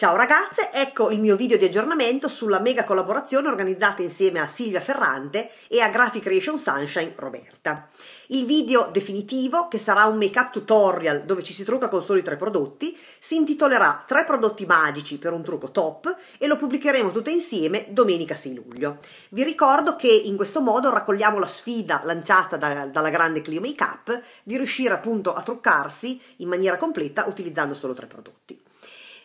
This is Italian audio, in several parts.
Ciao ragazze, ecco il mio video di aggiornamento sulla mega collaborazione organizzata insieme a Silvia Ferrante e a Graphic Creation Sunshine Roberta. Il video definitivo, che sarà un make-up tutorial dove ci si trucca con soli tre prodotti, si intitolerà Tre prodotti magici per un trucco top e lo pubblicheremo tutte insieme domenica 6 luglio. Vi ricordo che in questo modo raccogliamo la sfida lanciata da, dalla grande Clio Make-up di riuscire appunto a truccarsi in maniera completa utilizzando solo tre prodotti.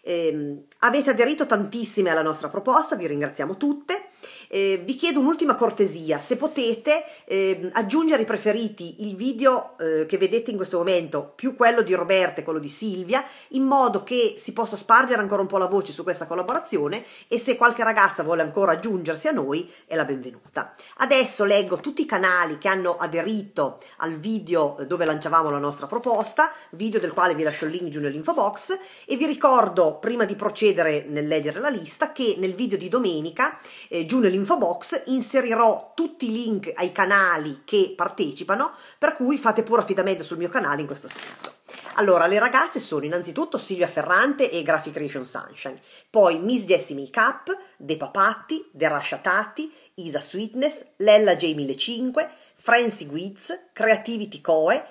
Eh, avete aderito tantissime alla nostra proposta, vi ringraziamo tutte. Eh, vi chiedo un'ultima cortesia, se potete eh, aggiungere i preferiti il video eh, che vedete in questo momento, più quello di Roberta e quello di Silvia, in modo che si possa spargere ancora un po' la voce su questa collaborazione e se qualche ragazza vuole ancora aggiungersi a noi è la benvenuta. Adesso leggo tutti i canali che hanno aderito al video dove lanciavamo la nostra proposta, video del quale vi lascio il link giù nell'info box e vi ricordo prima di procedere nel leggere la lista che nel video di domenica eh, giù nell'info l'info box inserirò tutti i link ai canali che partecipano, per cui fate pure affidamento sul mio canale in questo senso. Allora, le ragazze sono innanzitutto Silvia Ferrante e Graphic Creation Sunshine, poi Miss Jessie Makeup, De Papatti, De Rasciatati, Isa Sweetness, Lella J1005, Francie Guiz, Creativity Coe,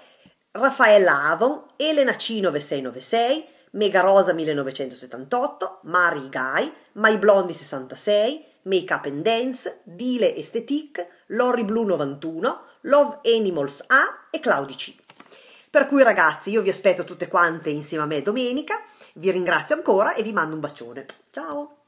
Raffaella Avon, Elena C9696, Mega Rosa 1978, Mari Guy, My Blondi 66, Make-up and Dance, Dile Esthetic, Lori Blue 91, Love Animals A e Claudi C. Per cui ragazzi, io vi aspetto tutte quante insieme a me domenica, vi ringrazio ancora e vi mando un bacione. Ciao!